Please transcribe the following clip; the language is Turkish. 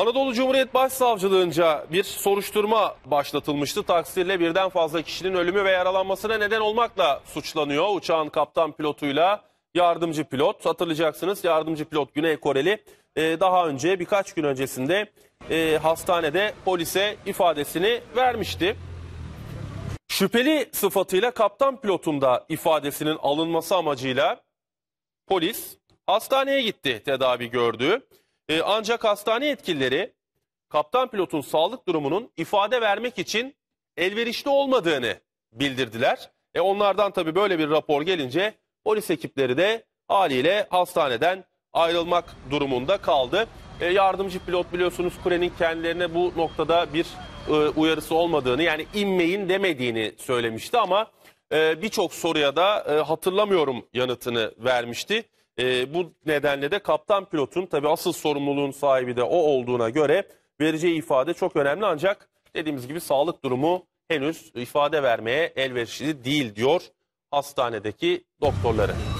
Anadolu Cumhuriyet Başsavcılığınca bir soruşturma başlatılmıştı. Taksirle birden fazla kişinin ölümü ve yaralanmasına neden olmakla suçlanıyor. Uçağın kaptan pilotuyla yardımcı pilot. Hatırlayacaksınız yardımcı pilot Güney Koreli e, daha önce birkaç gün öncesinde e, hastanede polise ifadesini vermişti. Şüpheli sıfatıyla kaptan pilotun da ifadesinin alınması amacıyla polis hastaneye gitti tedavi gördü. Ee, ancak hastane yetkilileri kaptan pilotun sağlık durumunun ifade vermek için elverişli olmadığını bildirdiler. E onlardan tabii böyle bir rapor gelince polis ekipleri de haliyle hastaneden ayrılmak durumunda kaldı. E, yardımcı pilot biliyorsunuz Kure'nin kendilerine bu noktada bir e, uyarısı olmadığını yani inmeyin demediğini söylemişti ama e, birçok soruya da e, hatırlamıyorum yanıtını vermişti. E, bu nedenle de kaptan pilotun tabi asıl sorumluluğun sahibi de o olduğuna göre vereceği ifade çok önemli ancak dediğimiz gibi sağlık durumu henüz ifade vermeye elverişli değil diyor hastanedeki doktorları.